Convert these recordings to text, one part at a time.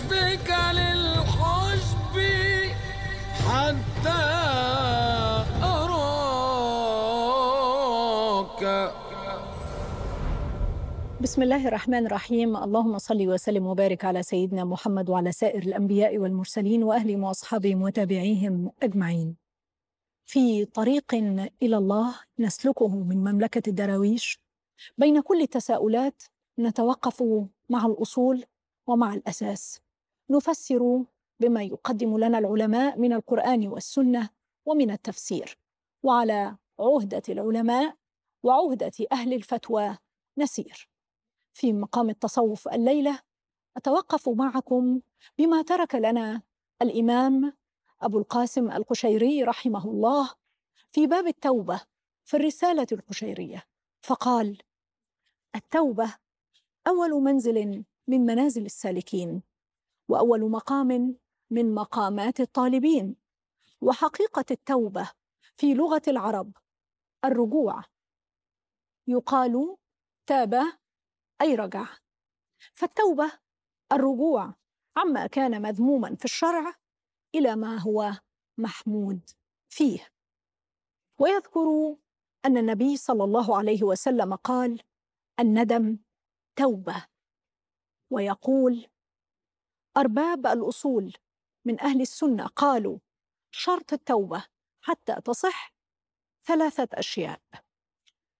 حسبك للحجب حتى أراك بسم الله الرحمن الرحيم اللهم صل وسلم وبارك على سيدنا محمد وعلى سائر الأنبياء والمرسلين وأهلهم وأصحابهم وتابعيهم أجمعين في طريق إلى الله نسلكه من مملكة الدراويش بين كل التساؤلات نتوقف مع الأصول ومع الأساس نفسر بما يقدم لنا العلماء من القرآن والسنة ومن التفسير وعلى عهدة العلماء وعهدة أهل الفتوى نسير في مقام التصوف الليلة أتوقف معكم بما ترك لنا الإمام أبو القاسم القشيري رحمه الله في باب التوبة في الرسالة القشيرية فقال التوبة أول منزل من منازل السالكين واول مقام من مقامات الطالبين وحقيقه التوبه في لغه العرب الرجوع يقال تاب اي رجع فالتوبه الرجوع عما كان مذموما في الشرع الى ما هو محمود فيه ويذكر ان النبي صلى الله عليه وسلم قال الندم توبه ويقول أرباب الأصول من أهل السنة قالوا شرط التوبة حتى تصح ثلاثة أشياء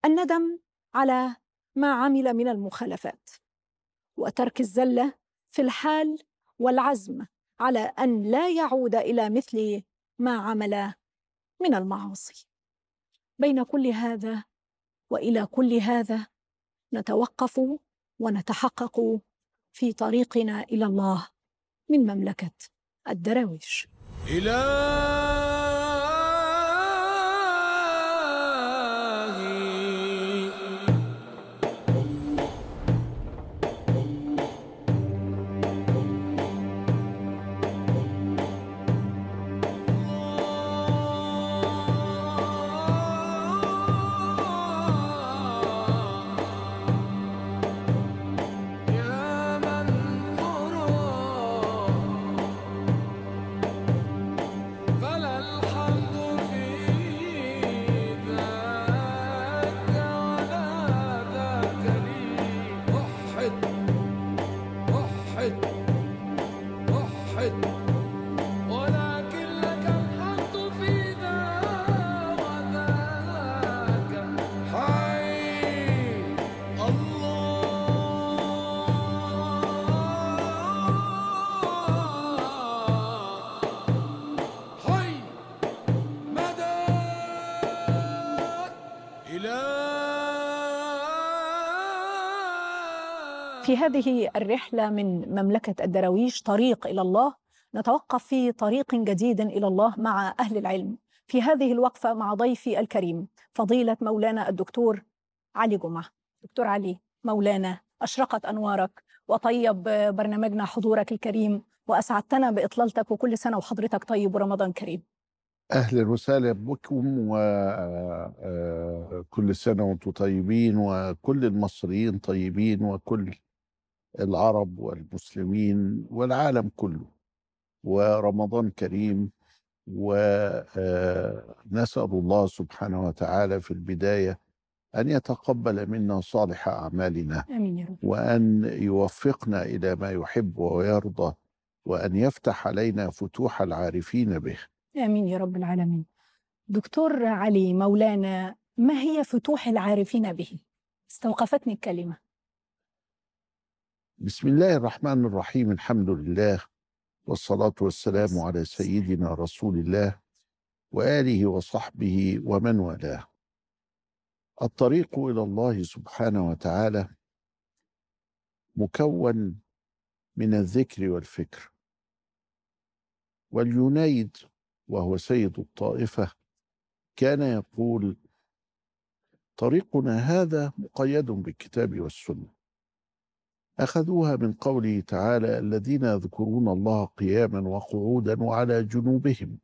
الندم على ما عمل من المخالفات وترك الزلة في الحال والعزم على أن لا يعود إلى مثل ما عمل من المعاصي بين كل هذا والى كل هذا نتوقف ونتحقق في طريقنا الى الله من مملكة الدراويش إلى هذه الرحلة من مملكة الدراويش طريق إلى الله نتوقف في طريق جديد إلى الله مع أهل العلم في هذه الوقفة مع ضيفي الكريم فضيلة مولانا الدكتور علي جمعة دكتور علي مولانا أشرقت أنوارك وطيب برنامجنا حضورك الكريم وأسعدتنا بإطلالتك وكل سنة وحضرتك طيب ورمضان كريم اهلا وسهلا بكم وكل آه، آه، آه، سنه وانتم طيبين وكل المصريين طيبين وكل العرب والمسلمين والعالم كله ورمضان كريم ونسال آه، الله سبحانه وتعالى في البدايه ان يتقبل منا صالح اعمالنا امين يا رب وان يوفقنا الى ما يحب ويرضى وان يفتح علينا فتوح العارفين به امين يا رب العالمين دكتور علي مولانا ما هي فتوح العارفين به استوقفتني الكلمه بسم الله الرحمن الرحيم الحمد لله والصلاة والسلام على سيدنا رسول الله وآله وصحبه ومن والاه الطريق إلى الله سبحانه وتعالى مكون من الذكر والفكر والينيد وهو سيد الطائفة كان يقول طريقنا هذا مقيد بالكتاب والسنة أخذوها من قوله تعالى الذين يذكرون الله قياما وقعودا وعلى جنوبهم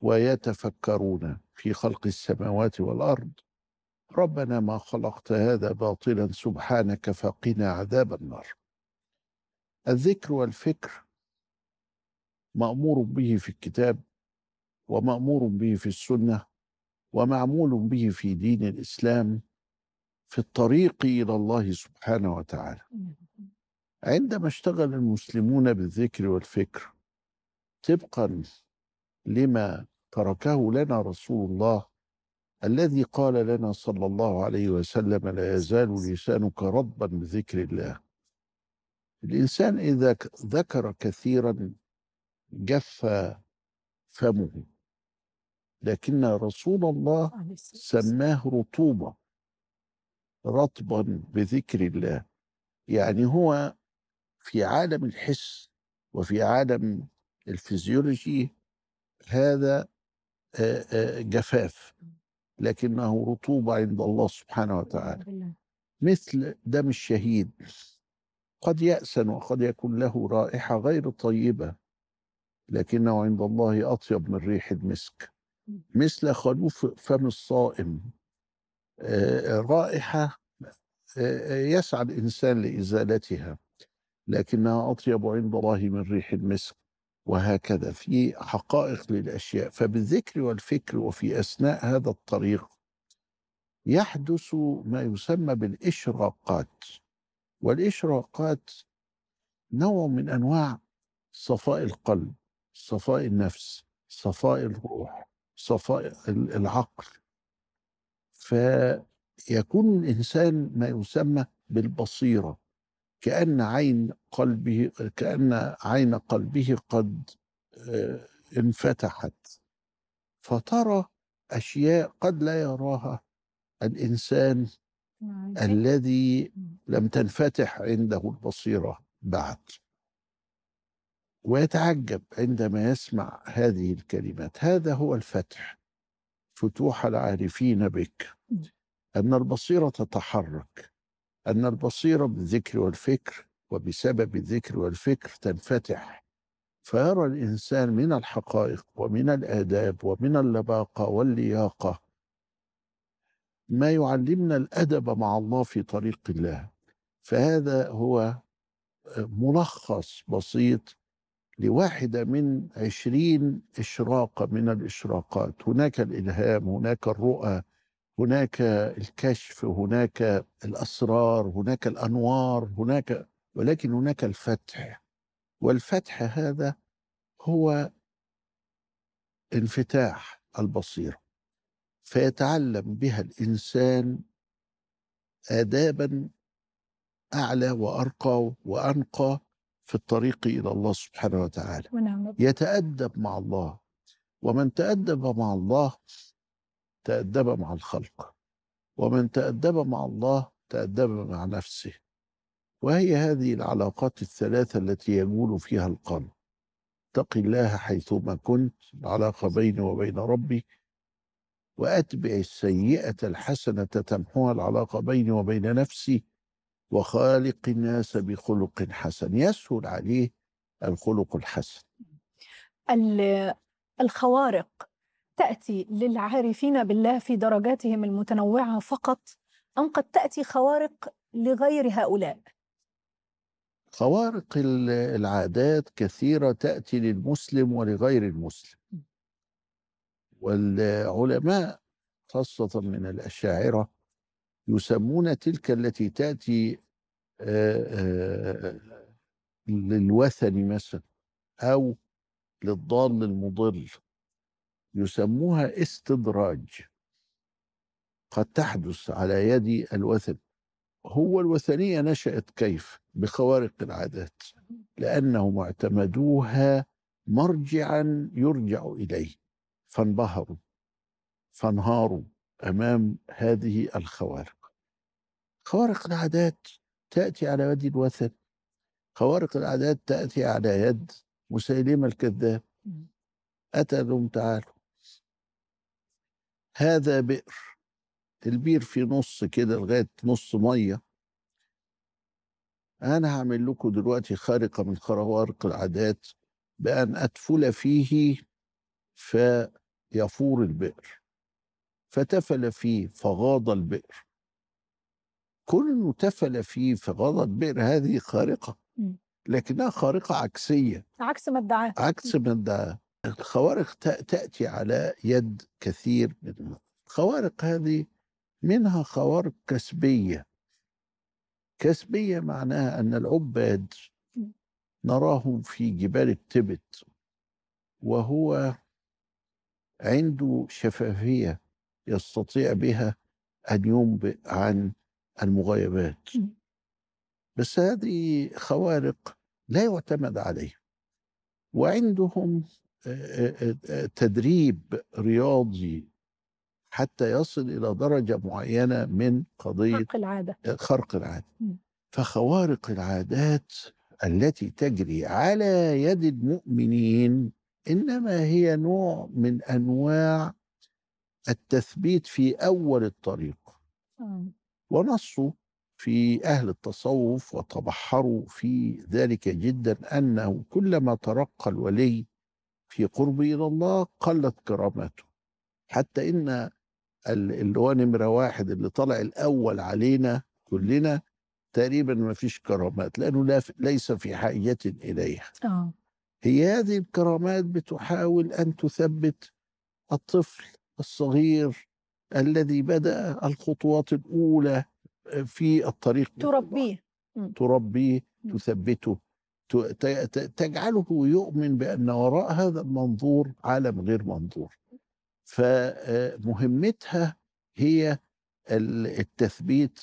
ويتفكرون في خلق السماوات والأرض ربنا ما خلقت هذا باطلا سبحانك فقنا عذاب النار الذكر والفكر مأمور به في الكتاب ومأمور به في السنة ومعمول به في دين الإسلام في الطريق الى الله سبحانه وتعالى عندما اشتغل المسلمون بالذكر والفكر طبقا لما تركه لنا رسول الله الذي قال لنا صلى الله عليه وسلم لا يزال لسانك رطبا بذكر الله الانسان اذا ذكر كثيرا جف فمه لكن رسول الله سماه رطوبه رطبا بذكر الله يعني هو في عالم الحس وفي عالم الفيزيولوجي هذا جفاف لكنه رطوبة عند الله سبحانه وتعالى مثل دم الشهيد قد يأسن وقد يكون له رائحة غير طيبة لكنه عند الله أطيب من ريح المسك مثل خلوف فم الصائم آه، رائحة آه، آه، يسعى الإنسان لإزالتها لكنها أطيب عند الله من ريح المسك وهكذا في حقائق للأشياء فبالذكر والفكر وفي أثناء هذا الطريق يحدث ما يسمى بالإشراقات والإشراقات نوع من أنواع صفاء القلب صفاء النفس صفاء الروح صفاء العقل فيكون الإنسان ما يسمى بالبصيرة كأن عين قلبه كأن عين قلبه قد آه، انفتحت فترى أشياء قد لا يراها الإنسان نعم. الذي لم تنفتح عنده البصيرة بعد ويتعجب عندما يسمع هذه الكلمات هذا هو الفتح فتوح العارفين بك أن البصيرة تتحرك أن البصيرة بالذكر والفكر وبسبب الذكر والفكر تنفتح فيرى الإنسان من الحقائق ومن الآداب ومن اللباقة واللياقة ما يعلمنا الأدب مع الله في طريق الله فهذا هو آه، ملخص بسيط لواحدة من عشرين إشراقة من الإشراقات هناك الإلهام هناك الرؤى هناك الكشف هناك الأسرار هناك الأنوار هناك ولكن هناك الفتح والفتح هذا هو انفتاح البصيرة فيتعلم بها الإنسان آدابا أعلى وأرقى وأنقى في الطريق إلى الله سبحانه وتعالى يتأدب مع الله ومن تأدب مع الله تأدب مع الخلق ومن تأدب مع الله تأدب مع نفسه وهي هذه العلاقات الثلاثة التي يجول فيها القلب اتق الله حيثما كنت العلاقة بيني وبين ربي وأتبع السيئة الحسنة تمحوها العلاقة بيني وبين نفسي وخالق الناس بخلق حسن يسهل عليه الخلق الحسن الخوارق تأتي للعارفين بالله في درجاتهم المتنوعة فقط أم قد تأتي خوارق لغير هؤلاء خوارق العادات كثيرة تأتي للمسلم ولغير المسلم والعلماء خاصة من الأشاعرة يسمون تلك التي تأتي آه، آه، للوثن مثلا أو للضال المضل يسموها استدراج قد تحدث على يد الوثن هو الوثنية نشأت كيف بخوارق العادات لأنهم اعتمدوها مرجعا يرجع إليه فانبهروا فانهاروا أمام هذه الخوارق خوارق العادات تأتي على يد الوثن خوارق العادات تأتي على يد مسيلمة الكذاب أتى لهم تعالوا هذا بئر البير في نص كده لغاية نص مية أنا هعمل لكم دلوقتي خارقة من خوارق العادات بأن أدفل فيه فيفور البئر فتفل فيه فغاض البئر كل تفل فيه في غضب بئر هذه خارقة لكنها خارقة عكسية عكس ما ادعاه عكس ما ادعاه الخوارق تأتي على يد كثير من الخوارق هذه منها خوارق كسبية كسبية معناها أن العباد نراهم في جبال التبت وهو عنده شفافية يستطيع بها أن ينبئ عن المغيبات بس هذه خوارق لا يعتمد عليها وعندهم تدريب رياضي حتى يصل إلى درجة معينة من قضية خرق العادة خرق العادة فخوارق العادات التي تجري على يد المؤمنين إنما هي نوع من أنواع التثبيت في أول الطريق آه. ونصوا في أهل التصوف وتبحروا في ذلك جدا أنه كلما ترقى الولي في قربه إلى الله قلت كرامته حتى إن اللي هو نمرة واحد اللي طلع الأول علينا كلنا تقريبا ما فيش كرامات لأنه ليس في حاجة إليها أوه. هي هذه الكرامات بتحاول أن تثبت الطفل الصغير الذي بدأ الخطوات الأولى في الطريق تربيه تربيه تثبته تجعله يؤمن بأن وراء هذا المنظور عالم غير منظور فمهمتها آه، هي التثبيت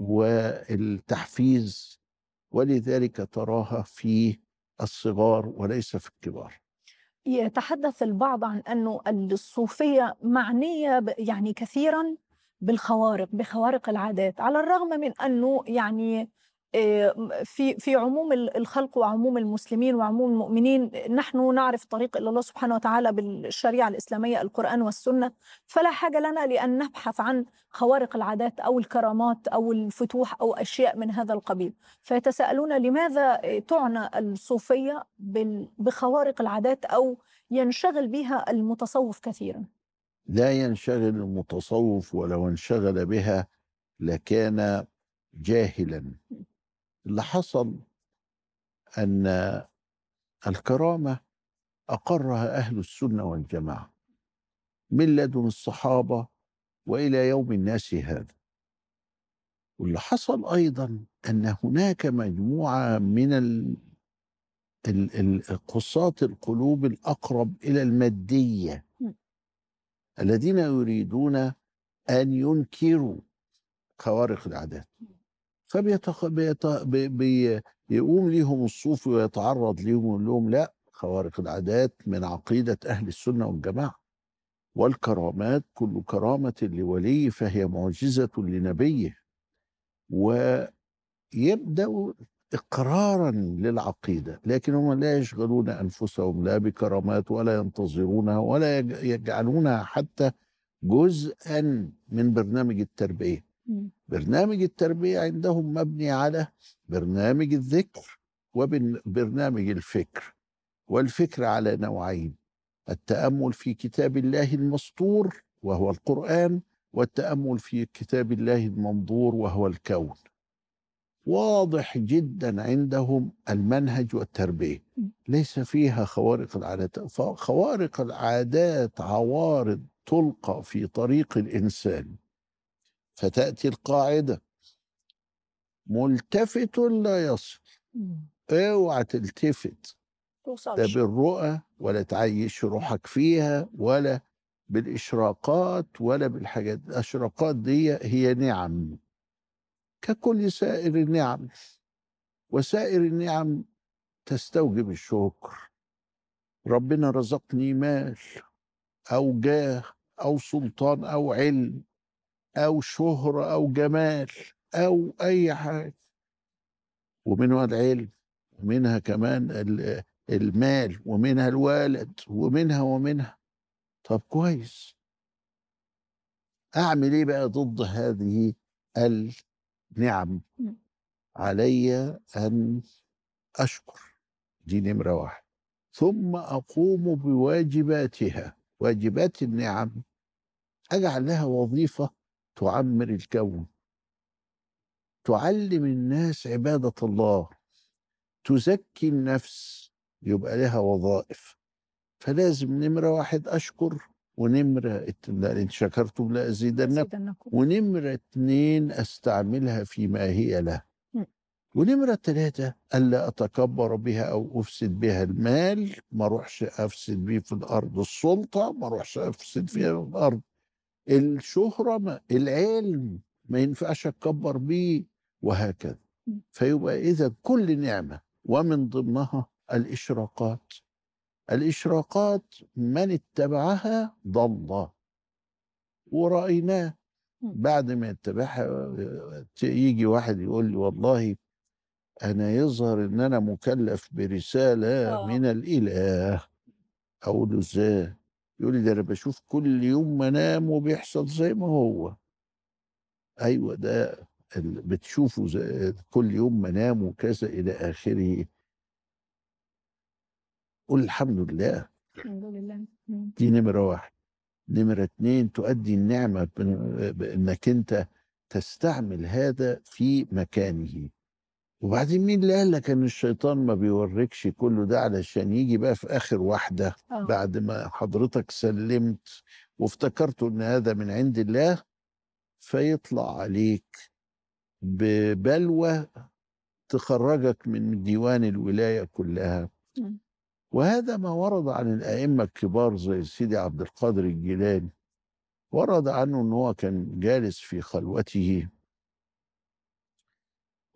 والتحفيز ولذلك تراها في الصغار وليس في الكبار يتحدث البعض عن أن الصوفية معنية يعني كثيرا بالخوارق بخوارق العادات على الرغم من أنه يعني آه، في في عموم الخلق وعموم المسلمين وعموم المؤمنين نحن نعرف طريق الى الله سبحانه وتعالى بالشريعه الاسلاميه القران والسنه فلا حاجه لنا لان نبحث عن خوارق العادات او الكرامات او الفتوح او اشياء من هذا القبيل فيتساءلون لماذا تعنى الصوفيه بخوارق العادات او ينشغل بها المتصوف كثيرا لا ينشغل المتصوف ولو انشغل بها لكان جاهلا اللي حصل أن الكرامة أقرها أهل السنة والجماعة من لدن الصحابة وإلى يوم الناس هذا واللي حصل أيضا أن هناك مجموعة من قصاة القلوب الأقرب إلى المادية الذين يريدون أن ينكروا خوارق العادات فبيتق... بيت... بي... بي... يقوم ليهم الصوفي ويتعرض ليهم ويقول لهم لا خوارق العادات من عقيدة أهل السنة والجماعة والكرامات كل كرامة لولي فهي معجزة لنبيه ويبدأ إقرارا للعقيدة لكن هم لا يشغلون أنفسهم لا بكرامات ولا ينتظرونها ولا يجعلونها حتى جزءا من برنامج التربية برنامج التربية عندهم مبني على برنامج الذكر وبرنامج الفكر والفكر على نوعين التأمل في كتاب الله المسطور وهو القرآن والتأمل في كتاب الله المنظور وهو الكون واضح جدا عندهم المنهج والتربية ليس فيها خوارق العادات خوارق العادات عوارض تلقى في طريق الإنسان فتأتي القاعدة ملتفت لا يصل اوعى تلتفت لا بالرؤى ولا تعيش روحك فيها ولا بالإشراقات ولا بالحاجات الإشراقات دي هي نعم ككل سائر النعم وسائر النعم تستوجب الشكر ربنا رزقني مال أو جاه أو سلطان أو علم او شهره او جمال او اي حاجه ومنها العلم ومنها كمان المال ومنها الولد ومنها ومنها طب كويس اعمل ايه بقى ضد هذه النعم علي ان اشكر دي نمره واحد ثم اقوم بواجباتها واجبات النعم اجعل لها وظيفه تعمر الكون تعلم الناس عباده الله تزكي النفس يبقى لها وظائف فلازم نمره واحد اشكر ونمرة إن شكرتم لأزيدنكم ونمرة اتنين أستعملها فيما هي له ونمرة ثلاثة ألا أتكبر بها أو أفسد بها المال ما أروحش أفسد بيه في الأرض السلطة ما أروحش أفسد فيها في الأرض الشهرة ما العلم ما ينفعش أتكبر بيه وهكذا فيبقى إذا كل نعمة ومن ضمنها الإشراقات الإشراقات من اتبعها ضل ورأيناه بعد ما يتبعها يجي واحد يقول لي والله أنا يظهر إن أنا مكلف برسالة آه. من الإله أقول له إزاي يقول لي ده انا بشوف كل يوم منام وبيحصل زي ما هو ايوه ده بتشوفه زي كل يوم منام وكذا الى اخره قول الحمد لله الحمد لله دي نمره واحد نمره اتنين تؤدي النعمه بانك انت تستعمل هذا في مكانه وبعدين مين اللي قال لك ان الشيطان ما بيوريكش كله ده علشان يجي بقى في اخر واحده أوه. بعد ما حضرتك سلمت وافتكرت ان هذا من عند الله فيطلع عليك ببلوى تخرجك من ديوان الولايه كلها وهذا ما ورد عن الائمه الكبار زي سيدي عبد القادر الجيلاني ورد عنه ان هو كان جالس في خلوته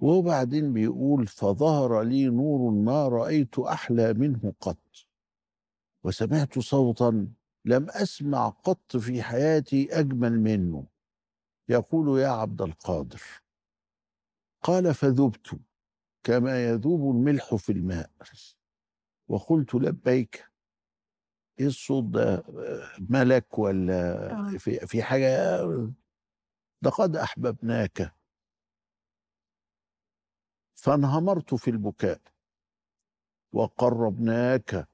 وبعدين بيقول فظهر لي نور ما رأيت أحلى منه قط وسمعت صوتا لم أسمع قط في حياتي أجمل منه يقول يا عبد القادر قال فذبت كما يذوب الملح في الماء وقلت لبيك ايه الصوت ده ملك ولا آه. في, حاجه حاجه لقد احببناك فانهمرت في البكاء وقربناك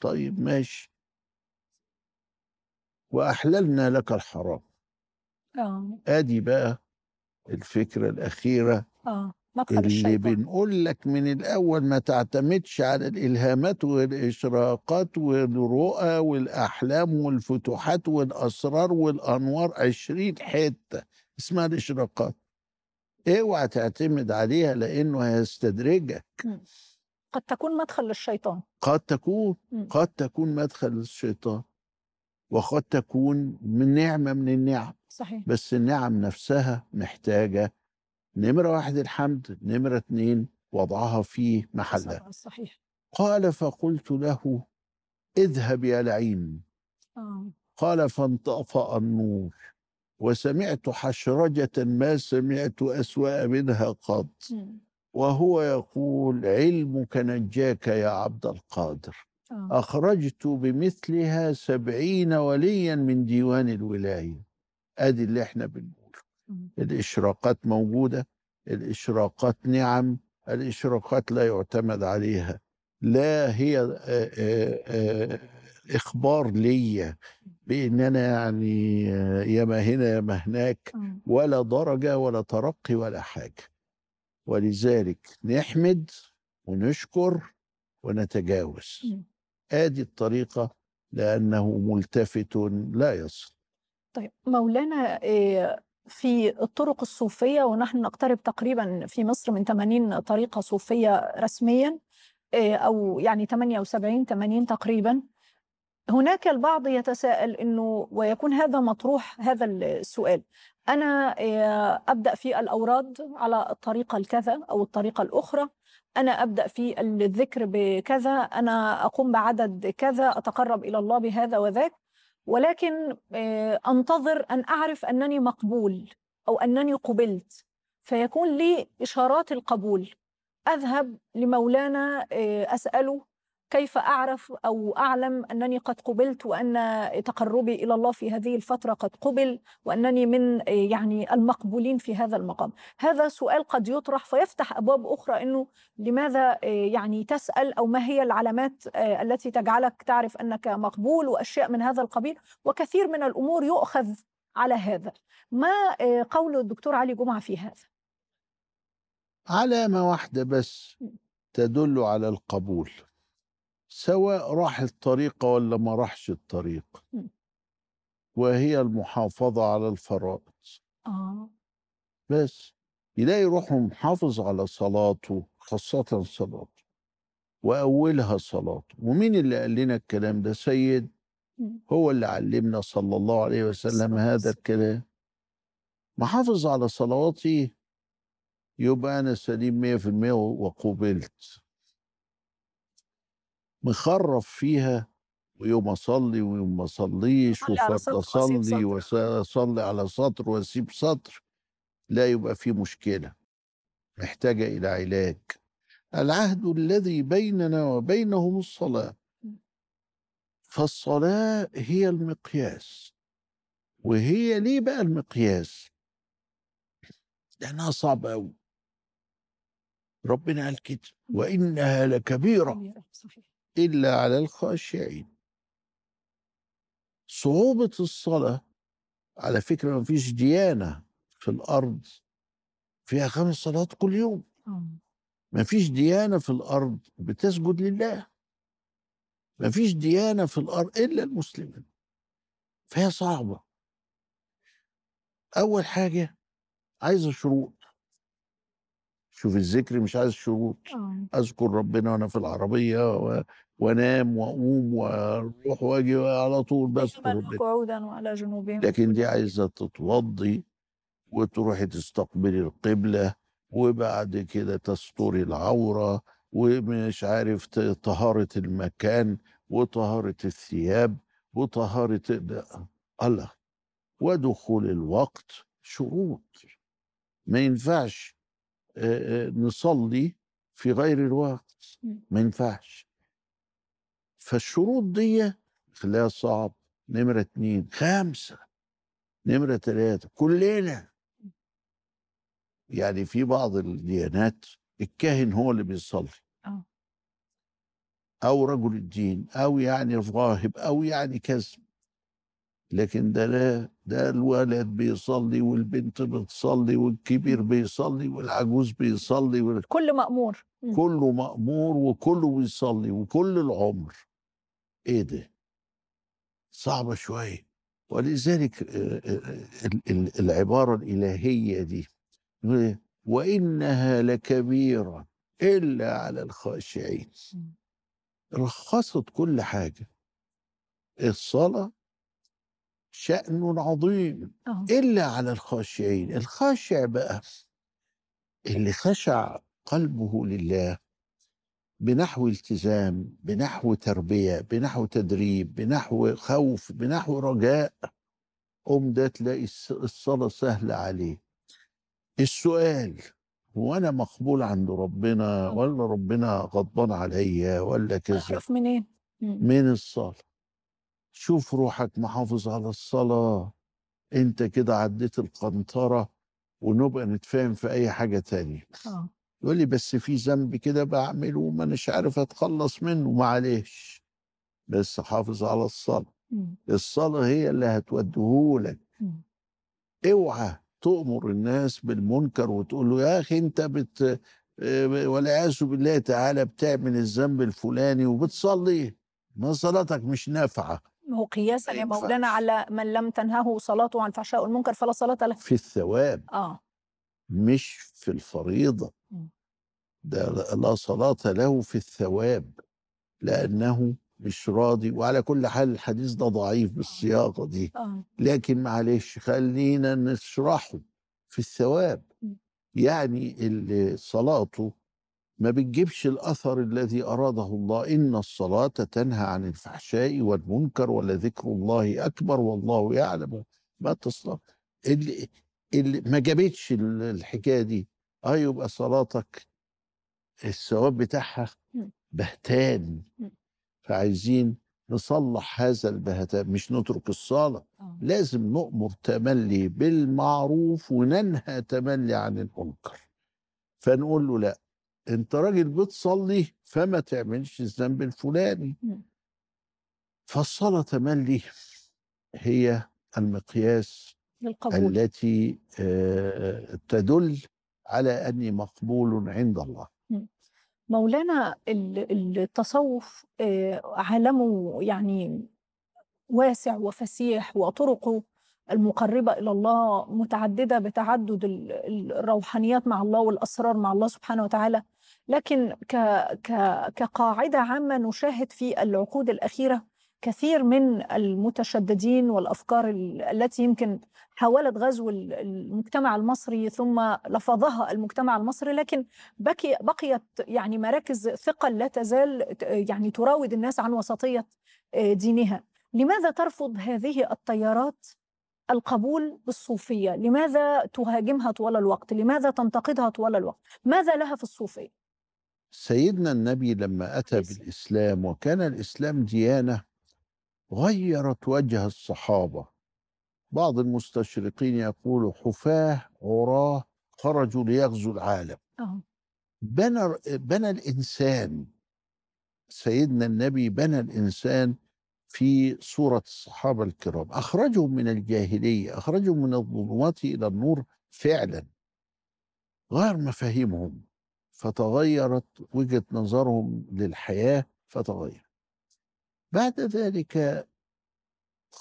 طيب ماشي واحللنا لك الحرام اه ادي بقى الفكره الاخيره اه مدخل اللي بنقول لك من الاول ما تعتمدش على الالهامات والاشراقات والرؤى والاحلام والفتوحات والاسرار والانوار عشرين حته اسمها الاشراقات اوعى تعتمد عليها لانه هيستدرجك قد تكون مدخل للشيطان قد تكون قد تكون مدخل للشيطان وقد تكون من نعمه من النعم صحيح بس النعم نفسها محتاجه نمره واحد الحمد نمره اثنين وضعها في محلها صحيح قال فقلت له اذهب يا لعين آه. قال فانطفأ النور وسمعت حشرجة ما سمعت أسوأ منها قط وهو يقول علمك نجاك يا عبد القادر آه. أخرجت بمثلها سبعين وليا من ديوان الولاية أدي اللي احنا بنقوله الإشراقات موجودة الإشراقات نعم الإشراقات لا يعتمد عليها لا هي آه، آه، إخبار ليا بان انا يعني ياما هنا ياما هناك ولا درجه ولا ترقي ولا حاجه ولذلك نحمد ونشكر ونتجاوز ادي الطريقه لانه ملتفت لا يصل طيب مولانا آه، في الطرق الصوفيه ونحن نقترب تقريبا في مصر من 80 طريقه صوفيه رسميا آه، او يعني 78 80 تقريبا هناك البعض يتساءل انه ويكون هذا مطروح هذا السؤال انا آه، ابدا في الاوراد على الطريقه الكذا او الطريقه الاخرى انا ابدا في الذكر بكذا انا اقوم بعدد كذا اتقرب الى الله بهذا وذاك ولكن آه، انتظر ان اعرف انني مقبول او انني قبلت فيكون لي اشارات القبول اذهب لمولانا آه، اساله كيف أعرف أو أعلم أنني قد قبلت وأن تقربي إلى الله في هذه الفترة قد قبل وأنني من يعني المقبولين في هذا المقام هذا سؤال قد يطرح فيفتح أبواب أخرى أنه لماذا يعني تسأل أو ما هي العلامات التي تجعلك تعرف أنك مقبول وأشياء من هذا القبيل وكثير من الأمور يؤخذ على هذا ما قول الدكتور علي جمعة في هذا علامة واحدة بس تدل على القبول سواء راح الطريق ولا ما راحش الطريق وهي المحافظة على الفرائض آه. بس يلاقي روحه محافظ على صلاته خاصة صلاته وأولها صلاته ومين اللي قال لنا الكلام ده سيد هو اللي علمنا صلى الله عليه وسلم هذا الكلام محافظ على صلواتي يبقى أنا سليم 100% وقبلت مخرف فيها ويوم اصلي ويوم ما اصليش وفرض اصلي واصلي على سطر واسيب سطر لا يبقى في مشكله محتاجه الى علاج العهد الذي بيننا وبينهم الصلاه فالصلاه هي المقياس وهي ليه بقى المقياس لانها صعبه قوي ربنا قال كده وانها لكبيره صحيح إلا على الخاشعين صعوبة الصلاة على فكرة ما فيش ديانة في الأرض فيها خمس صلوات كل يوم آه. ما فيش ديانة في الأرض بتسجد لله ما فيش ديانة في الأرض إلا المسلمين فهي صعبة أول حاجة عايزة شروط شوف الذكر مش عايز شروط آه. اذكر ربنا وانا في العربيه و... وانام واقوم واروح واجي على طول بس قعودا وعلى جنوبهم لكن دي عايزه تتوضي وتروحي تستقبلي القبله وبعد كده تستري العوره ومش عارف طهاره المكان وطهاره الثياب وطهاره الله ودخول الوقت شروط ما ينفعش آه، آه، نصلي في غير الوقت ما ينفعش فالشروط دي خلاها صعب نمرة اتنين خمسة نمرة ثلاثة كلنا يعني في بعض الديانات الكاهن هو اللي بيصلي آه. أو رجل الدين أو يعني الراهب أو يعني كذب لكن ده لا ده الولد بيصلي والبنت بتصلي والكبير بيصلي والعجوز بيصلي وال... كل مأمور كله مأمور وكله بيصلي وكل العمر ايه ده صعبة شوية ولذلك آه، آه، العبارة الإلهية دي وإنها لكبيرة إلا على الخاشعين رخصت كل حاجة الصلاة شأن عظيم أوه. إلا على الخاشعين الخاشع بقى اللي خشع قلبه لله بنحو التزام بنحو تربية بنحو تدريب بنحو خوف بنحو رجاء قوم ده تلاقي الصلاة سهلة عليه السؤال هو أنا مقبول عند ربنا آه. ولا ربنا غضبان عليا ولا كذا أعرف منين من الصلاة شوف روحك محافظ على الصلاة انت كده عديت القنطرة ونبقى نتفاهم في اي حاجة تانية آه. يقول لي بس في ذنب كده بعمله مش عارف اتخلص منه معلش بس حافظ على الصلاة الصلاة هي اللي هتوديهولك اوعى تؤمر الناس بالمنكر وتقول له يا اخي انت بت آه، والعياذ بالله تعالى بتعمل الذنب الفلاني وبتصلي ما صلاتك مش نافعه هو قياسا يا مولانا على من لم تنهه صلاته عن الفحشاء والمنكر فلا صلاة له في الثواب اه مش في الفريضة ده لا صلاة له في الثواب لأنه مش راضي وعلى كل حال الحديث ده ضعيف آه. بالصياغة دي آه. لكن معلش خلينا نشرحه في الثواب يعني اللي صلاته ما بتجيبش الأثر الذي أراده الله إن الصلاة تنهى عن الفحشاء والمنكر ولذكر الله أكبر والله يعلم ما تصنع اللي, اللي ما جابتش الحكاية دي اه يبقى صلاتك الثواب بتاعها بهتان فعايزين نصلح هذا البهتان مش نترك الصلاة آه. لازم نؤمر تملي بالمعروف وننهى تملي عن المنكر فنقول له لا انت راجل بتصلي فما تعملش الذنب الفلاني فالصلاه تملي هي المقياس للقبول. التي آه، تدل على اني مقبول عند الله مولانا التصوف آه، عالمه يعني واسع وفسيح وطرقه المقربة إلى الله متعددة بتعدد الروحانيات مع الله والأسرار مع الله سبحانه وتعالى لكن ك ك كقاعدة عامة نشاهد في العقود الأخيرة كثير من المتشددين والأفكار التي يمكن حاولت غزو المجتمع المصري ثم لفظها المجتمع المصري لكن بقي بقيت يعني مراكز ثقل لا تزال يعني تراود الناس عن وسطية آه، دينها لماذا ترفض هذه التيارات القبول بالصوفيه لماذا تهاجمها طوال الوقت لماذا تنتقدها طوال الوقت ماذا لها في الصوفيه سيدنا النبي لما اتى بالاسلام وكان الاسلام ديانه غيرت وجه الصحابه بعض المستشرقين يقولوا حفاه عراه خرجوا ليغزوا العالم أه. بنى بنى الانسان سيدنا النبي بنى الانسان في صورة الصحابة الكرام أخرجهم من الجاهلية أخرجهم من الظلمات إلى النور فعلا غير مفاهيمهم فتغيرت وجهة نظرهم للحياة فتغير بعد ذلك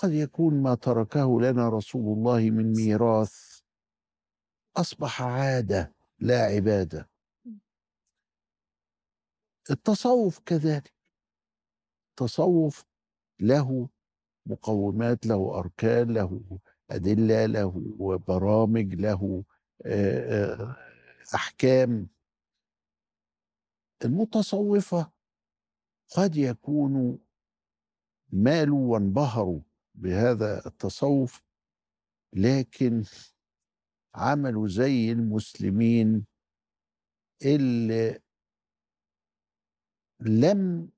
قد يكون ما تركه لنا رسول الله من ميراث أصبح عادة لا عبادة التصوف كذلك تصوف له مقومات له اركان له ادله له برامج له آه، آه، احكام المتصوفه قد يكونوا مالوا وانبهروا بهذا التصوف لكن عملوا زي المسلمين اللي لم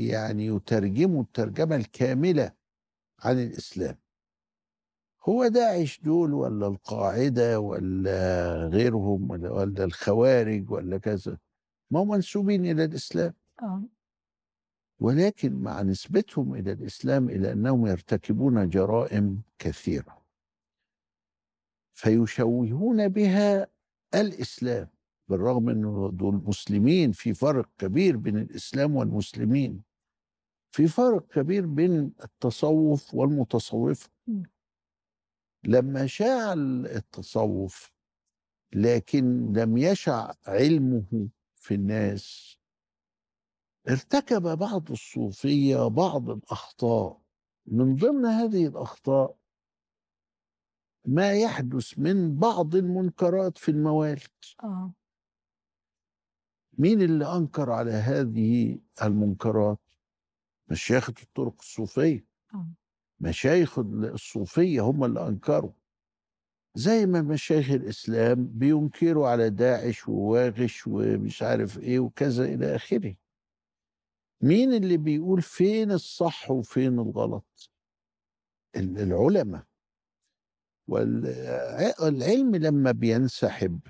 يعني يترجموا الترجمة الكاملة عن الإسلام هو داعش دول ولا القاعدة ولا غيرهم ولا, ولا الخوارج ولا كذا ما هم منسوبين إلى الإسلام آه. ولكن مع نسبتهم إلى الإسلام إلى أنهم يرتكبون جرائم كثيرة فيشوهون بها الإسلام بالرغم أنه دول مسلمين في فرق كبير بين الإسلام والمسلمين في فرق كبير بين التصوف والمتصوفه لما شاع التصوف لكن لم يشع علمه في الناس ارتكب بعض الصوفيه بعض الاخطاء من ضمن هذه الاخطاء ما يحدث من بعض المنكرات في الموالد آه. مين اللي انكر على هذه المنكرات مشيخة الطرق الصوفية آه. مشايخ الصوفية هم اللي أنكروا زي ما مشايخ الإسلام بينكروا على داعش وواغش ومش عارف إيه وكذا إلى آخره مين اللي بيقول فين الصح وفين الغلط العلماء والعلم لما بينسحب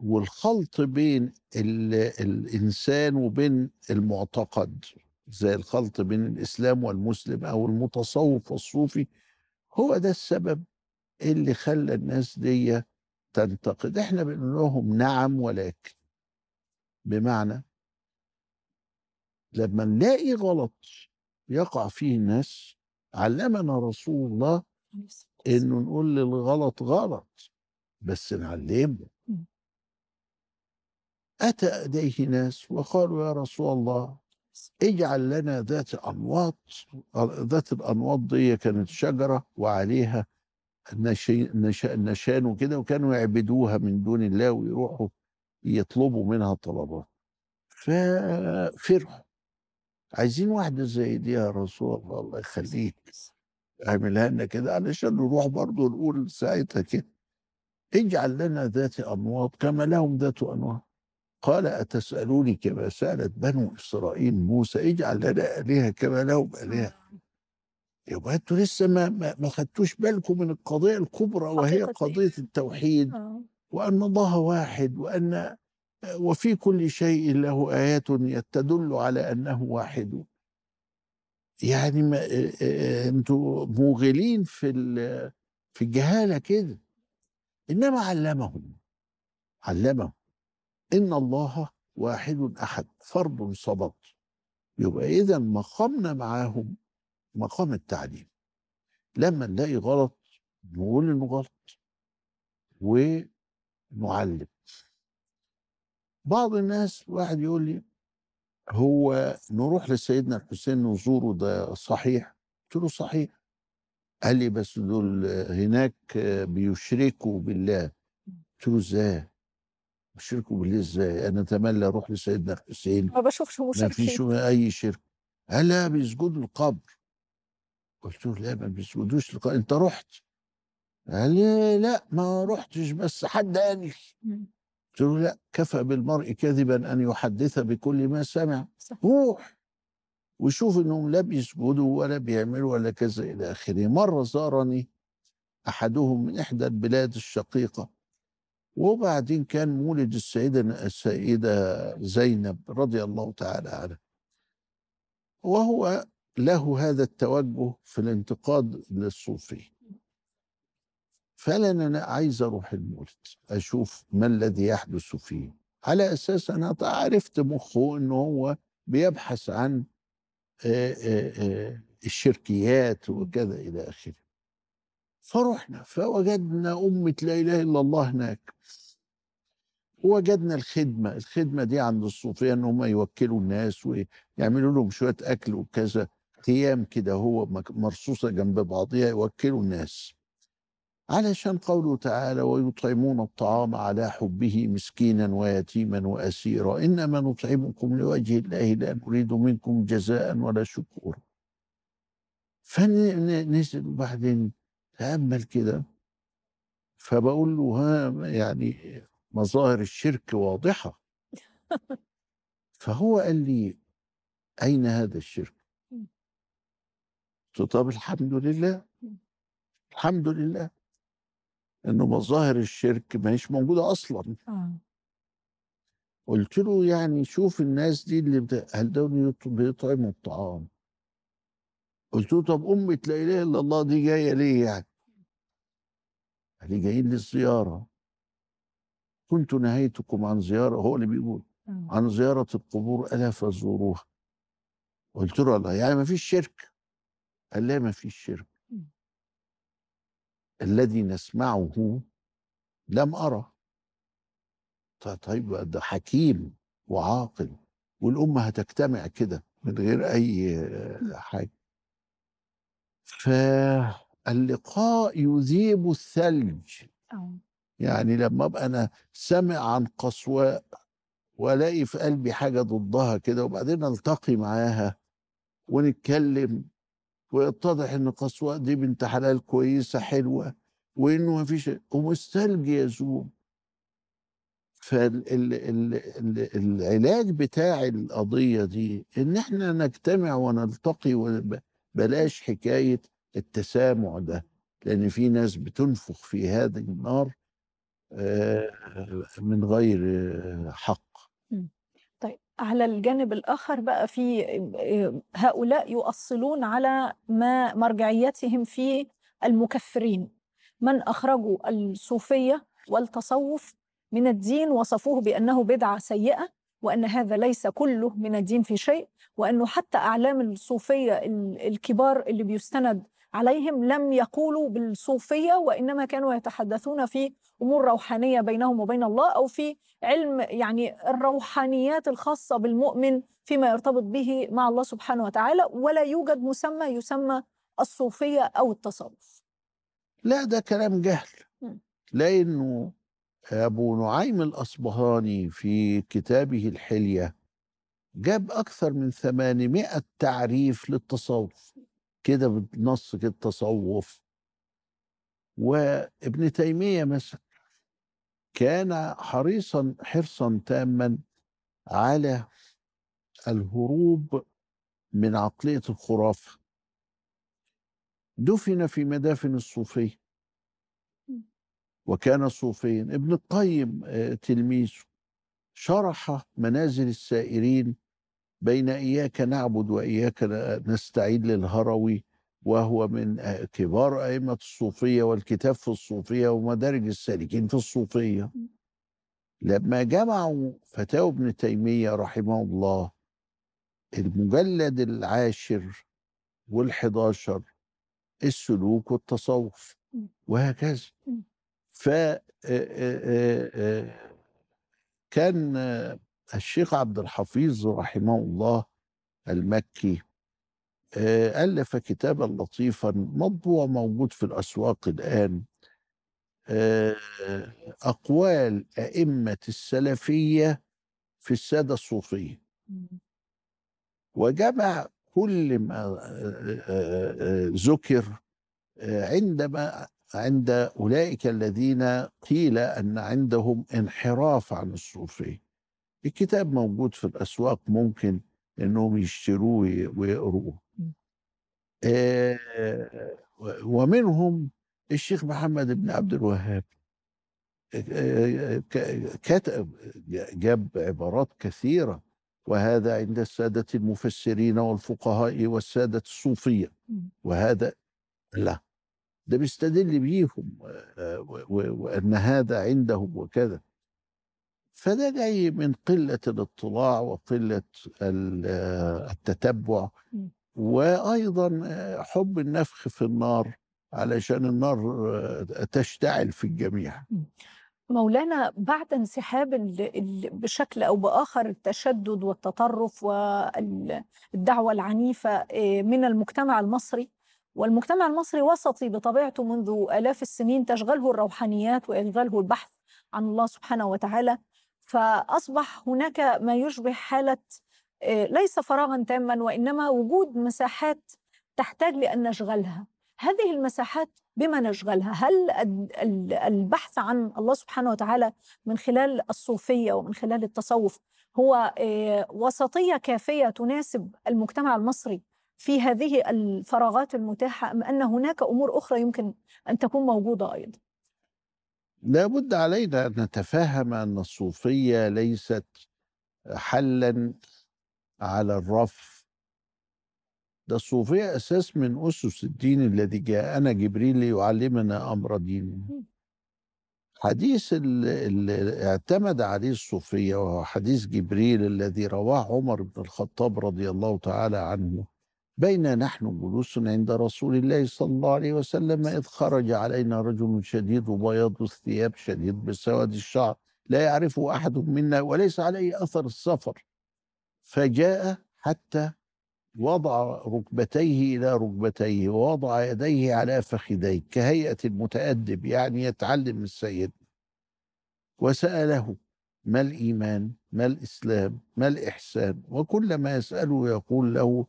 والخلط بين الإنسان وبين المعتقد زي الخلط بين الإسلام والمسلم أو المتصوف والصوفي هو ده السبب اللي خلى الناس دي تنتقد احنا بنقول لهم نعم ولكن بمعنى لما نلاقي غلط يقع فيه الناس علمنا رسول الله انه نقول للغلط غلط بس نعلمه اتى اليه ناس وقالوا يا رسول الله اجعل لنا ذات أنواط ذات الأنواط دي كانت شجرة وعليها النشان وكده وكانوا يعبدوها من دون الله ويروحوا يطلبوا منها طلبات ففرحوا عايزين واحدة زي دي يا رسول الله الله يخليك اعملها لنا كده علشان نروح برضه نقول ساعتها كده اجعل لنا ذات أنواط كما لهم ذات أنواط قال أتسألوني كما سألت بنو إسرائيل موسى اجعل لنا آلهة كما لهم آلهة آه. يبقى انتوا لسه ما ما, خدتوش بالكم من القضية الكبرى وهي قضية التوحيد آه. وأن الله واحد وأن آه، وفي كل شيء له آيات تدل على أنه واحد يعني ما انتوا موغلين في في الجهالة كده إنما علمهم علمهم ان الله واحد احد فرد صمد يبقى اذا مقامنا معاهم مقام التعليم لما نلاقي غلط نقول انه غلط ونعلم بعض الناس واحد يقول لي هو نروح لسيدنا الحسين نزوره ده صحيح قلت له صحيح قال لي بس دول هناك بيشركوا بالله قلت له ازاي شركوا بالله ازاي انا اتمنى اروح لسيدنا الحسين ما بشوفش مشركين ما فيش اي شرك هلا بيسجدوا القبر قلت له لا ما بيسجدوش القبر انت رحت قال لي لا ما رحتش بس حد قال لي قلت له لا كفى بالمرء كذبا ان يحدث بكل ما سمع صح. روح وشوف انهم لا بيسجدوا ولا بيعملوا ولا كذا الى اخره مره زارني احدهم من احدى البلاد الشقيقه وبعدين كان مولد السيدة السيدة زينب رضي الله تعالى عنها وهو له هذا التوجه في الانتقاد للصوفي فلن أنا عايز أروح المولد أشوف ما الذي يحدث فيه على أساس أنا عرفت مخه أنه هو بيبحث عن الشركيات وكذا إلى آخره فرحنا فوجدنا أمة لا إله إلا الله هناك وجدنا الخدمة الخدمة دي عند الصوفية ان هم يوكلوا الناس ويعملوا لهم شوية اكل وكذا خيام كده هو مرصوصة جنب بعضيها يوكلوا الناس علشان قوله تعالى ويطعمون الطعام على حبه مسكينا ويتيما وأسيرا إنما نطعمكم لوجه الله لا نريد منكم جزاء ولا شكورا فنزل وبعدين تأمل كده فبقول له ها يعني مظاهر الشرك واضحة فهو قال لي أين هذا الشرك قلت طب الحمد لله الحمد لله انه مظاهر الشرك ما هيش موجوده اصلا آه. قلت له يعني شوف الناس دي اللي هل دول بيطعموا الطعام قلت له طب أمة لا إله إلا الله دي جاية ليه يعني؟ قال لي جايين للزيارة كنت نهيتكم عن زيارة هو اللي بيقول آه. عن زيارة القبور ألا فزوروها قلت له الله يعني ما فيش شرك قال لا ما فيش شرك الذي نسمعه لم أرى طيب ده حكيم وعاقل والأمة هتجتمع كده من غير أي حاجة فاللقاء يذيب الثلج أوه. يعني لما ابقى انا سامع عن قسواء والاقي في قلبي حاجه ضدها كده وبعدين التقي معاها ونتكلم ويتضح ان قسواء دي بنت حلال كويسه حلوه وانه ما فيش ومستلج يزوم فالعلاج بتاع القضيه دي ان احنا نجتمع ونلتقي بلاش حكايه التسامع ده لان في ناس بتنفخ في هذه النار آه، من غير آه، حق طيب على الجانب الآخر بقى في آه، هؤلاء يؤصلون على ما مرجعيتهم في المكفرين من أخرجوا الصوفية والتصوف من الدين وصفوه بأنه بدعة سيئة وأن هذا ليس كله من الدين في شيء وأنه حتى أعلام الصوفية الكبار اللي بيستند عليهم لم يقولوا بالصوفية وإنما كانوا يتحدثون في أمور روحانية بينهم وبين الله أو في علم يعني الروحانيات الخاصة بالمؤمن فيما يرتبط به مع الله سبحانه وتعالى ولا يوجد مسمى يسمى الصوفية أو التصوف لا ده كلام جهل لأنه أبو نعيم الأصبهاني في كتابه الحلية جاب أكثر من 800 تعريف للتصوف كده بنص كده التصوف وابن تيمية مثلا كان حريصا حرصا تاما على الهروب من عقلية الخرافة دفن في مدافن الصوفية وكان صوفيا ابن القيم آه، تلميذه شرح منازل السائرين بين إياك نعبد وإياك نستعين للهروي وهو من كبار أئمة الصوفية والكتاب في الصوفية ومدارج السالكين في الصوفية لما جمعوا فتاوى ابن تيمية رحمه الله المجلد العاشر والحداشر السلوك والتصوف وهكذا ف كان الشيخ عبد الحفيظ رحمه الله المكي آه، ألف كتابا لطيفا مطبوع موجود في الأسواق الآن آه، أقوال أئمة السلفية في السادة الصوفية وجمع كل ما آه، ذكر عندما عند أولئك الذين قيل أن عندهم انحراف عن الصوفية الكتاب موجود في الأسواق ممكن أنهم يشتروه ويقروه آه، ومنهم الشيخ محمد بن عبد الوهاب آه، كتب جاب عبارات كثيرة وهذا عند السادة المفسرين والفقهاء والسادة الصوفية وهذا لا ده بيستدل بيهم آه، وأن هذا عندهم وكذا فده جاي من قلة الاطلاع وقلة التتبع وأيضا آه، حب النفخ في النار علشان النار آه، تشتعل في الجميع مولانا بعد انسحاب بشكل او باخر التشدد والتطرف والدعوه العنيفه آه، من المجتمع المصري والمجتمع المصري وسطي بطبيعته منذ الاف السنين تشغله الروحانيات ويشغله البحث عن الله سبحانه وتعالى فأصبح هناك ما يشبه حالة آه، ليس فراغا تاما وإنما وجود مساحات تحتاج لأن نشغلها هذه المساحات بما نشغلها هل البحث عن الله سبحانه وتعالى من خلال الصوفية ومن خلال التصوف هو آه، وسطية كافية تناسب المجتمع المصري في هذه الفراغات المتاحة أم أن هناك أمور أخرى يمكن أن تكون موجودة أيضاً لا بد علينا أن نتفهم أن الصوفية ليست حلا على الرف ده الصوفية أساس من أسس الدين الذي جاءنا جبريل ليعلمنا أمر دينه حديث اللي اعتمد عليه الصوفية وهو حديث جبريل الذي رواه عمر بن الخطاب رضي الله تعالى عنه بين نحن جلوس عند رسول الله صلى الله عليه وسلم إذ خرج علينا رجل شديد بياض الثياب شديد بسواد الشعر لا يعرفه أحد منا وليس عليه أثر السفر فجاء حتى وضع ركبتيه إلى ركبتيه ووضع يديه على فخذيه كهيئة المتأدب يعني يتعلم السيد وسأله ما الإيمان ما الإسلام ما الإحسان وكل ما يسأله يقول له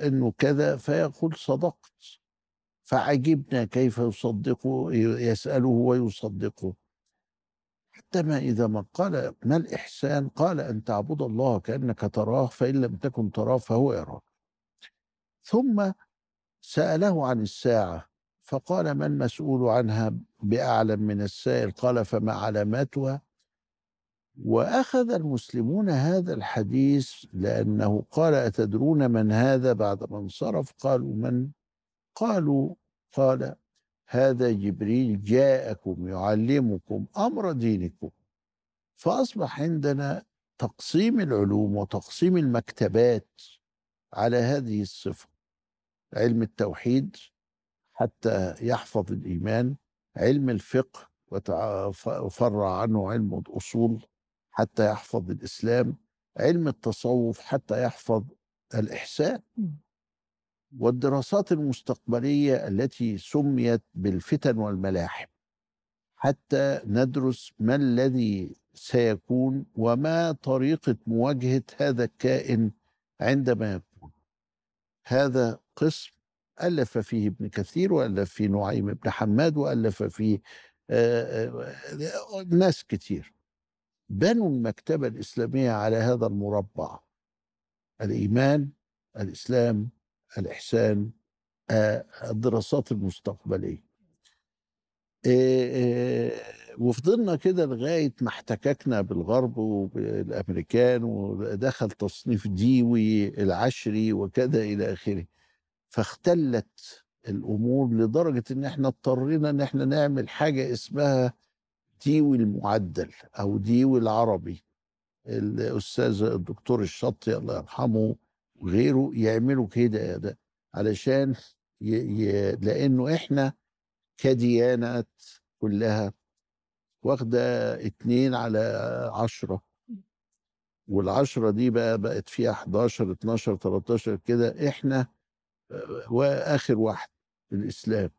انه كذا فيقول صدقت فعجبنا كيف يصدقه يساله ويصدقه حتى ما إذا ما قال ما الإحسان قال أن تعبد الله كأنك تراه فإن لم تكن تراه فهو يراك ثم سأله عن الساعة فقال ما المسؤول عنها بأعلم من السائل قال فما علاماتها واخذ المسلمون هذا الحديث لانه قال اتدرون من هذا بعد ما انصرف قالوا من قالوا قال هذا جبريل جاءكم يعلمكم امر دينكم فاصبح عندنا تقسيم العلوم وتقسيم المكتبات على هذه الصفه علم التوحيد حتى يحفظ الايمان علم الفقه وفرع عنه علم الاصول حتى يحفظ الاسلام علم التصوف حتى يحفظ الاحسان والدراسات المستقبليه التي سميت بالفتن والملاحم حتى ندرس ما الذي سيكون وما طريقه مواجهه هذا الكائن عندما يكون هذا قسم ألف فيه ابن كثير وألف فيه نعيم بن حماد وألف فيه آه، آه، ناس كثير بنوا المكتبة الإسلامية على هذا المربع الإيمان الإسلام الإحسان آه، الدراسات المستقبلية آه، آه، وفضلنا كده لغاية ما احتككنا بالغرب وبالأمريكان ودخل تصنيف ديوي العشري وكذا إلى آخره فاختلت الأمور لدرجة إن احنا اضطرينا إن احنا نعمل حاجة اسمها ديوي المعدل او ديوي العربي الاستاذ الدكتور الشطي الله يرحمه وغيره يعملوا كده يا ده علشان ي... ي... لانه احنا كديانات كلها واخده اتنين على عشرة والعشرة دي بقى بقت فيها 11 12 13 كده احنا آه، واخر واحد الاسلام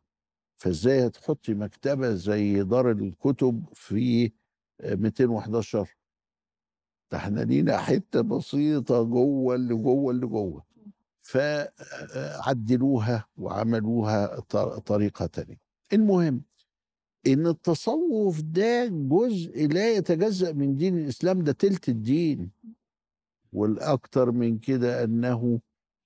فازاي هتحطي مكتبه زي دار الكتب في 211 ده احنا لينا حته بسيطه جوه اللي جوه اللي جوه فعدلوها آه، آه، وعملوها طريقه تانية المهم ان التصوف ده جزء لا يتجزا من دين الاسلام ده تلت الدين والاكثر من كده انه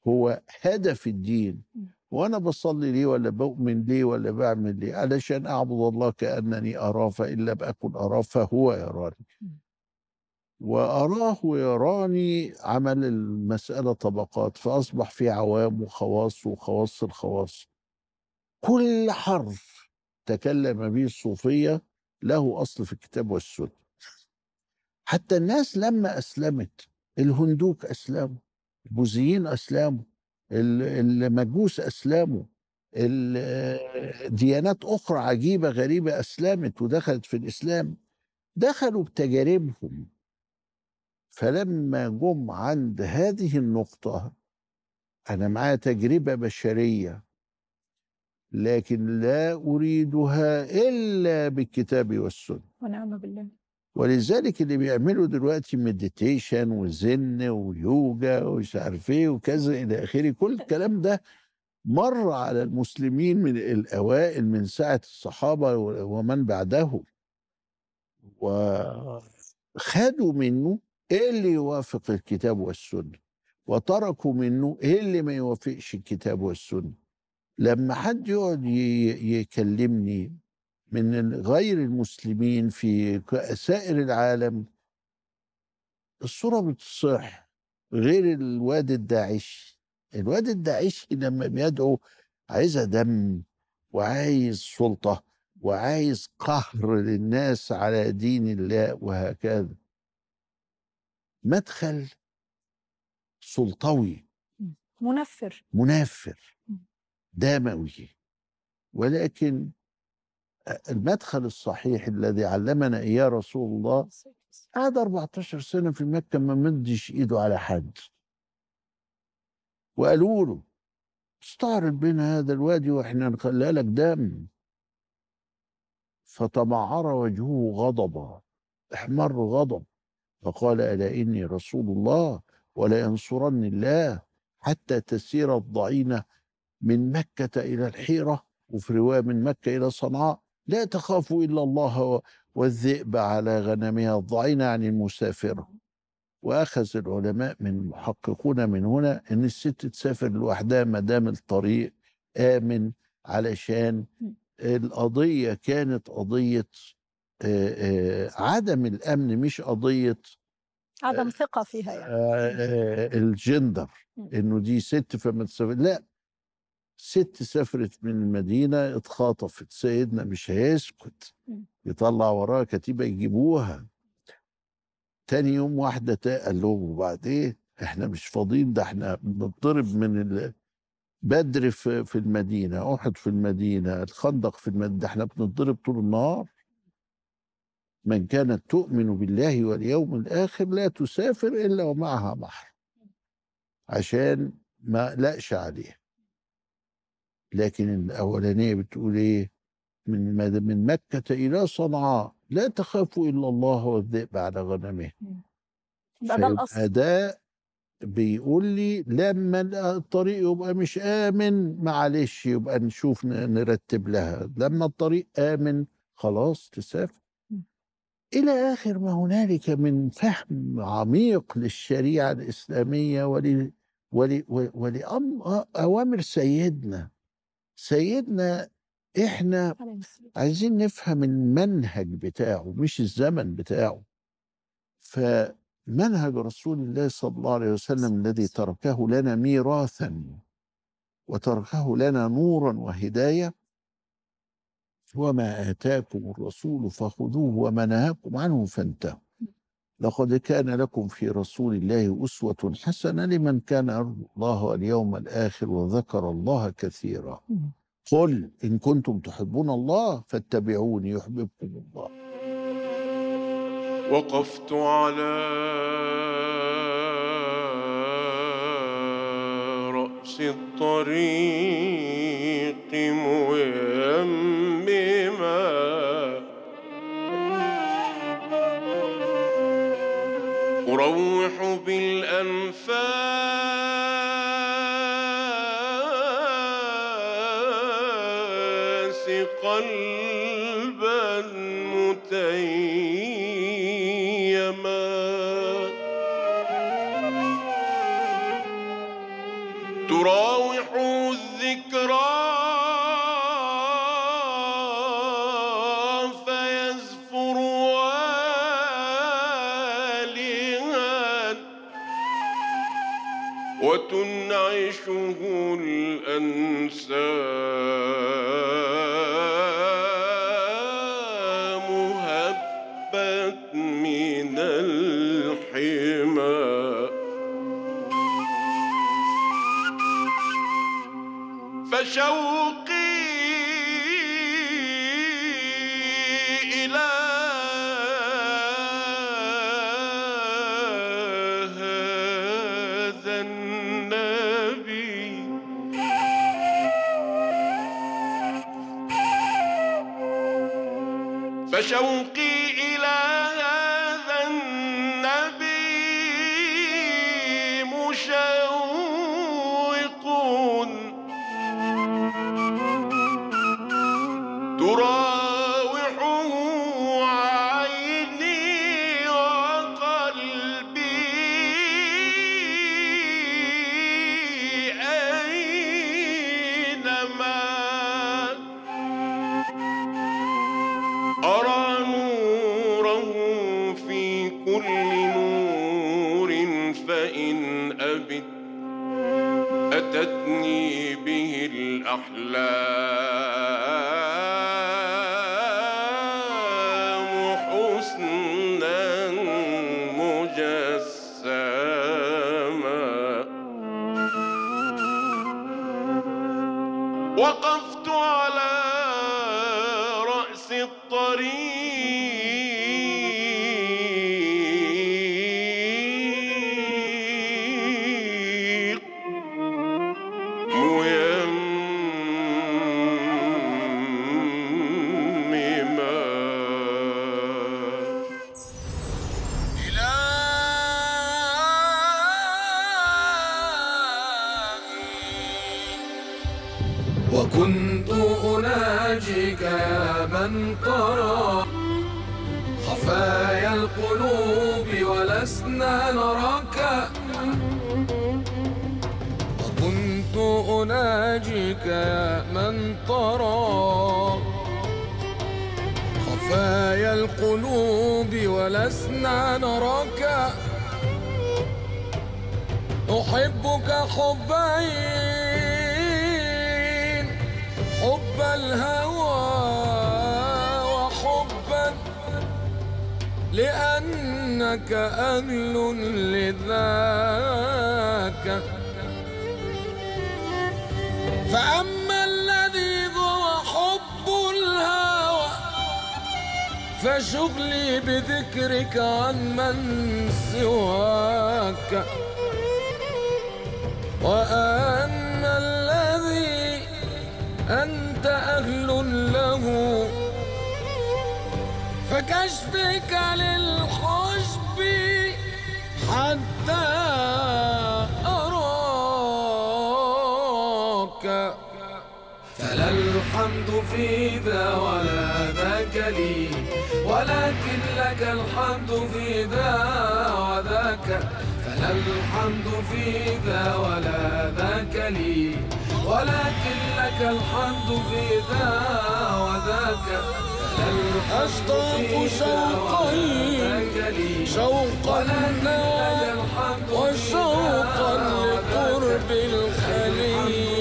هو هدف الدين وانا بصلي ليه ولا بؤمن ليه ولا بعمل ليه علشان اعبد الله كانني اراه فان لم اكن اراه فهو يراني واراه ويراني عمل المساله طبقات فاصبح في عوام وخواص وخواص الخواص كل حرف تكلم به الصوفيه له اصل في الكتاب والسنه حتى الناس لما اسلمت الهندوك اسلموا البوذيين اسلموا المجوس اسلموا ديانات اخرى عجيبه غريبه اسلمت ودخلت في الاسلام دخلوا بتجاربهم فلما جم عند هذه النقطه انا معايا تجربه بشريه لكن لا اريدها الا بالكتاب والسنه ونعم بالله ولذلك اللي بيعملوا دلوقتي مديتيشن وزن ويوجا ومش عارف ايه وكذا الى اخره كل الكلام ده مر على المسلمين من الاوائل من ساعه الصحابه ومن بعدهم وخدوا منه ايه اللي يوافق الكتاب والسنه وتركوا منه ايه اللي ما يوافقش الكتاب والسنه لما حد يقعد يكلمني من غير المسلمين في سائر العالم الصورة بتصح غير الواد الداعشي الواد الداعشي لما بيدعو عايزها دم وعايز سلطة وعايز قهر للناس على دين الله وهكذا مدخل سلطوي منفر منفر دموي ولكن المدخل الصحيح الذي علمنا إياه رسول الله قعد 14 سنة في مكة ما مدش إيده على حد وقالوا له استعرض بين هذا الوادي واحنا نخلي لك دم فتمعر وجهه غضبا احمر غضب فقال ألا إني رسول الله ولا ينصرني الله حتى تسير الضعينة من مكة إلى الحيرة وفي رواية من مكة إلى صنعاء لا تخافوا إلا الله والذئب على غنمها الضعين عن المسافرة وأخذ العلماء من المحققون من هنا إن الست تسافر لوحدها ما دام الطريق آمن علشان القضية كانت قضية عدم الأمن مش قضية عدم ثقة فيها يعني الجندر إنه دي ست فما لا ست سافرت من المدينة اتخاطفت سيدنا مش هيسكت يطلع وراها كتيبة يجيبوها تاني يوم واحدة قال لهم وبعدين احنا مش فاضيين ده احنا بنضرب من بدر في, المدينة أحد في المدينة الخندق في المدينة ده احنا بنضرب طول النهار من كانت تؤمن بالله واليوم الآخر لا تسافر إلا ومعها محرم عشان ما قلقش عليها لكن الأولانية بتقول إيه من من مكة إلى صنعاء لا تخافوا إلا الله والذئب على غنمه ده ده بيقول لي لما الطريق يبقى مش آمن معلش يبقى نشوف نرتب لها لما الطريق آمن خلاص تسافر إلى آخر ما هنالك من فهم عميق للشريعة الإسلامية ولأوامر ول... ول... ول... أوامر سيدنا سيدنا احنا عايزين نفهم المنهج بتاعه مش الزمن بتاعه فمنهج رسول الله صلى الله عليه وسلم الذي تركه لنا ميراثا وتركه لنا نورا وهدايه وما اتاكم الرسول فخذوه وما نهاكم عنه فانتهوا لقد كان لكم في رسول الله أسوة حسنة لمن كان يرجو الله اليوم الآخر وذكر الله كثيرا قل إن كنتم تحبون الله فاتبعوني يحببكم الله وقفت على رأس الطريق ميمم تراوحه عيني وقلبي أرى نوره في كل نور فإن أبت أتتني به الأحلام احبك حبين حب الهوى وحبا لأنك أهل لذاك فأما الذي هو حب الهوى فشغلي بذكرك عن من سواك وأن الذي أنت أهل له فكشفك للحجب حتى أراك فلا الحمد في ذا ولا ذاك لي ولكن لك الحمد في ذا وذاك الحمد فيك ولا ذاك لي ولكن لك الحمد في ذا وذاك أشتاق شوقا شوقا لنا وشوقا لقرب الخليل